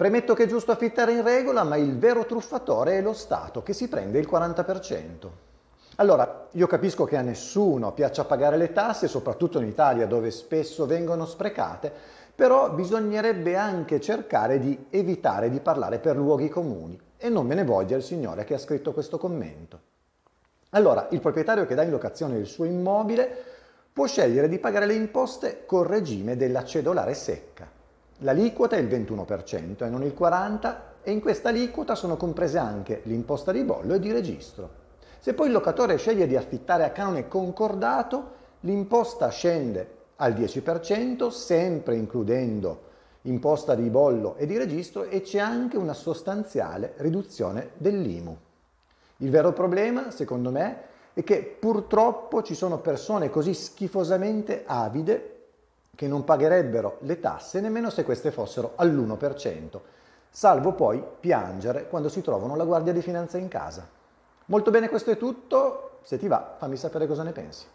Premetto che è giusto affittare in regola, ma il vero truffatore è lo Stato, che si prende il 40%. Allora, io capisco che a nessuno piaccia pagare le tasse, soprattutto in Italia dove spesso vengono sprecate, però bisognerebbe anche cercare di evitare di parlare per luoghi comuni e non me ne voglia il signore che ha scritto questo commento. Allora, il proprietario che dà in locazione il suo immobile può scegliere di pagare le imposte col regime della cedolare secca. L'aliquota è il 21% e non il 40% e in questa aliquota sono comprese anche l'imposta di bollo e di registro. Se poi il locatore sceglie di affittare a canone concordato, l'imposta scende al 10%, sempre includendo imposta di bollo e di registro e c'è anche una sostanziale riduzione dell'IMU. Il vero problema, secondo me, è che purtroppo ci sono persone così schifosamente avide che non pagherebbero le tasse nemmeno se queste fossero all'1%, salvo poi piangere quando si trovano la guardia di finanza in casa. Molto bene, questo è tutto. Se ti va, fammi sapere cosa ne pensi.